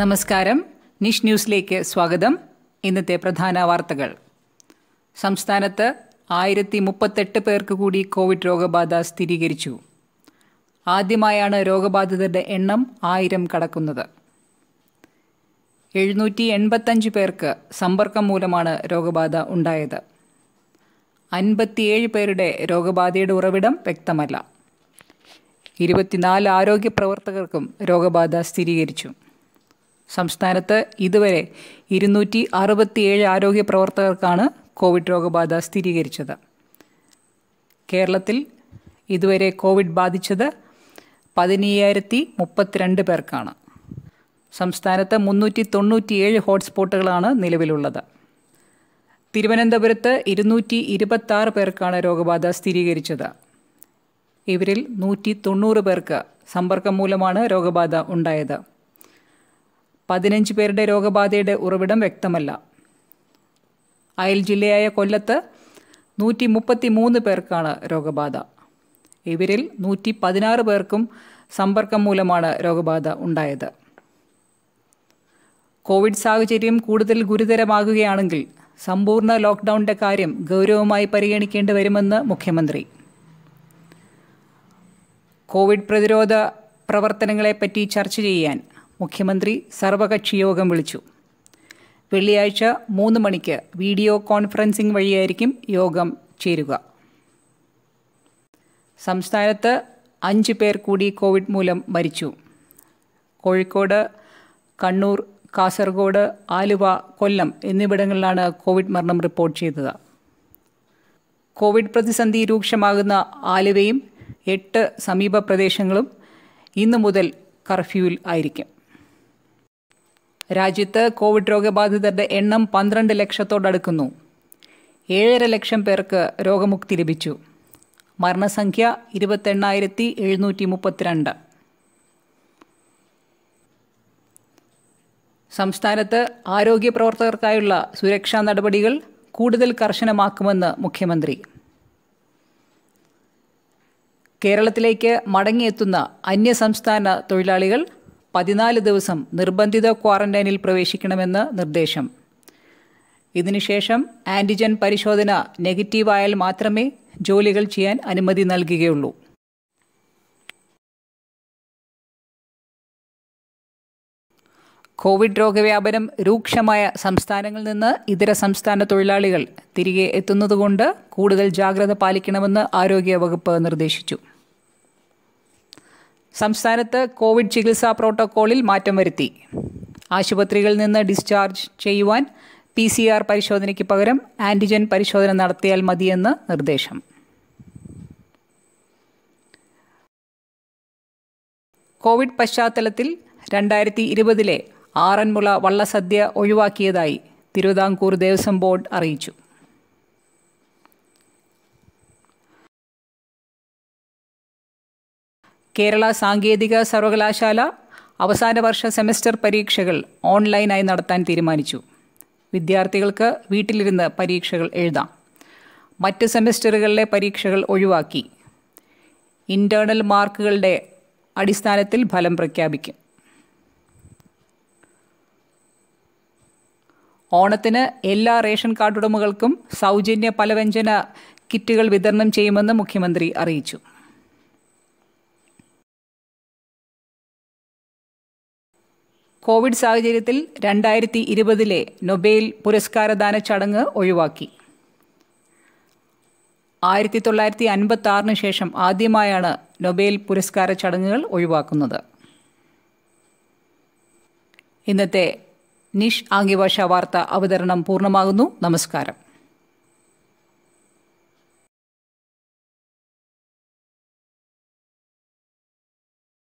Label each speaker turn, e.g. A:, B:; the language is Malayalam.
A: നമസ്കാരം നിഷ് ന്യൂസിലേക്ക് സ്വാഗതം ഇന്നത്തെ പ്രധാന വാർത്തകൾ സംസ്ഥാനത്ത് ആയിരത്തി മുപ്പത്തെട്ട് പേർക്ക് കൂടി കോവിഡ് രോഗബാധ സ്ഥിരീകരിച്ചു ആദ്യമായാണ് രോഗബാധിതരുടെ എണ്ണം ആയിരം കടക്കുന്നത് എഴുന്നൂറ്റി എൺപത്തഞ്ച് പേർക്ക് സമ്പർക്കം മൂലമാണ് രോഗബാധ ഉണ്ടായത് അൻപത്തിയേഴ് പേരുടെ രോഗബാധയുടെ ഉറവിടം വ്യക്തമല്ല ഇരുപത്തിനാല് ആരോഗ്യ പ്രവർത്തകർക്കും രോഗബാധ സ്ഥിരീകരിച്ചു സംസ്ഥാനത്ത് ഇതുവരെ ഇരുന്നൂറ്റി അറുപത്തിയേഴ് ആരോഗ്യ പ്രവർത്തകർക്കാണ് കോവിഡ് രോഗബാധ സ്ഥിരീകരിച്ചത് കേരളത്തിൽ ഇതുവരെ കോവിഡ് ബാധിച്ചത് പതിനയ്യായിരത്തി മുപ്പത്തിരണ്ട് പേർക്കാണ് സംസ്ഥാനത്ത് മുന്നൂറ്റി തൊണ്ണൂറ്റിയേഴ് ഹോട്ട്സ്പോട്ടുകളാണ് നിലവിലുള്ളത് തിരുവനന്തപുരത്ത് ഇരുന്നൂറ്റി ഇരുപത്താറ് പേർക്കാണ് രോഗബാധ സ്ഥിരീകരിച്ചത് ഇവരിൽ നൂറ്റി തൊണ്ണൂറ് പേർക്ക് സമ്പർക്കം മൂലമാണ് രോഗബാധ ഉണ്ടായത് പതിനഞ്ച് പേരുടെ രോഗബാധയുടെ ഉറവിടം വ്യക്തമല്ല അയൽ ജില്ലയായ കൊല്ലത്ത് നൂറ്റി മുപ്പത്തി മൂന്ന് പേർക്കാണ് രോഗബാധ ഇവരിൽ നൂറ്റി പതിനാറ് പേർക്കും സമ്പർക്കം മൂലമാണ് രോഗബാധ ഉണ്ടായത് കോവിഡ് സാഹചര്യം കൂടുതൽ ഗുരുതരമാകുകയാണെങ്കിൽ സമ്പൂർണ്ണ ലോക്ക്ഡൗണിൻ്റെ കാര്യം ഗൗരവമായി പരിഗണിക്കേണ്ടി വരുമെന്ന് മുഖ്യമന്ത്രി കോവിഡ് പ്രതിരോധ പ്രവർത്തനങ്ങളെപ്പറ്റി ചർച്ച ചെയ്യാൻ മുഖ്യമന്ത്രി സർവകക്ഷിയോഗം വിളിച്ചു വെള്ളിയാഴ്ച മൂന്ന് മണിക്ക് വീഡിയോ കോൺഫറൻസിംഗ് വഴിയായിരിക്കും യോഗം ചേരുക സംസ്ഥാനത്ത് അഞ്ച് പേർ കൂടി കോവിഡ് മൂലം മരിച്ചു കോഴിക്കോട് കണ്ണൂർ കാസർഗോഡ് ആലുവ കൊല്ലം എന്നിവിടങ്ങളിലാണ് കോവിഡ് മരണം റിപ്പോർട്ട് ചെയ്തത് കോവിഡ് പ്രതിസന്ധി രൂക്ഷമാകുന്ന ആലുവയും എട്ട് സമീപ പ്രദേശങ്ങളും ഇന്നു മുതൽ കർഫ്യൂവിൽ ആയിരിക്കും രാജ്യത്ത് കോവിഡ് രോഗബാധിതരുടെ എണ്ണം പന്ത്രണ്ട് ലക്ഷത്തോടടുക്കുന്നു ഏഴര ലക്ഷം പേർക്ക് രോഗമുക്തി ലഭിച്ചു മരണസംഖ്യ ഇരുപത്തെണ്ണായിരത്തി എഴുന്നൂറ്റി മുപ്പത്തിരണ്ട് സംസ്ഥാനത്ത് ആരോഗ്യ പ്രവർത്തകർക്കായുള്ള സുരക്ഷാ നടപടികൾ കൂടുതൽ കർശനമാക്കുമെന്ന് മുഖ്യമന്ത്രി കേരളത്തിലേക്ക് മടങ്ങിയെത്തുന്ന അന്യസംസ്ഥാന തൊഴിലാളികൾ പതിനാല് ദിവസം നിർബന്ധിത ക്വാറന്റൈനിൽ പ്രവേശിക്കണമെന്ന് നിർദ്ദേശം ഇതിനുശേഷം ആന്റിജൻ പരിശോധന നെഗറ്റീവായാൽ മാത്രമേ ജോലികൾ ചെയ്യാൻ അനുമതി നൽകുകയുള്ളൂ കോവിഡ് രോഗവ്യാപനം രൂക്ഷമായ സംസ്ഥാനങ്ങളിൽ നിന്ന് ഇതര സംസ്ഥാന തൊഴിലാളികൾ തിരികെ എത്തുന്നതുകൊണ്ട് കൂടുതൽ ജാഗ്രത പാലിക്കണമെന്ന് ആരോഗ്യ വകുപ്പ് നിർദ്ദേശിച്ചു സംസ്ഥാനത്ത് കോവിഡ് ചികിത്സാ പ്രോട്ടോക്കോളിൽ മാറ്റം വരുത്തി ആശുപത്രികളിൽ നിന്ന് ഡിസ്ചാർജ് ചെയ്യുവാൻ പി സി ആർ പരിശോധനയ്ക്ക് പകരം ആൻറ്റിജൻ പരിശോധന നടത്തിയാൽ മതിയെന്ന് നിർദ്ദേശം കോവിഡ് പശ്ചാത്തലത്തിൽ രണ്ടായിരത്തി ഇരുപതിലെ ആറന്മുള വള്ളസദ്യ ഒഴിവാക്കിയതായി തിരുവിതാംകൂർ ദേവസ്വം ബോർഡ് അറിയിച്ചു കേരള സാങ്കേതിക സർവകലാശാല അവസാന വർഷ സെമസ്റ്റർ പരീക്ഷകൾ ഓൺലൈനായി നടത്താൻ തീരുമാനിച്ചു വിദ്യാർത്ഥികൾക്ക് വീട്ടിലിരുന്ന് പരീക്ഷകൾ എഴുതാം മറ്റ് സെമസ്റ്ററുകളിലെ പരീക്ഷകൾ ഒഴിവാക്കി ഇൻ്റേണൽ മാർക്കുകളുടെ അടിസ്ഥാനത്തിൽ ഫലം പ്രഖ്യാപിക്കും ഓണത്തിന് എല്ലാ റേഷൻ കാർഡ് ഉടമകൾക്കും സൗജന്യ പലവ്യഞ്ജന കിറ്റുകൾ വിതരണം ചെയ്യുമെന്ന് മുഖ്യമന്ത്രി അറിയിച്ചു കോവിഡ് സാഹചര്യത്തിൽ രണ്ടായിരത്തി ഇരുപതിലെ നൊബേൽ പുരസ്കാരദാന ചടങ്ങ് ഒഴിവാക്കി ആയിരത്തി തൊള്ളായിരത്തി അൻപത്തി ആറിന് ശേഷം ആദ്യമായാണ് നൊബേൽ പുരസ്കാര ചടങ്ങുകൾ ഒഴിവാക്കുന്നത് ഇന്നത്തെ നിഷ് ആംഗ്യഭാഷ വാർത്ത അവതരണം പൂർണ്ണമാകുന്നു നമസ്കാരം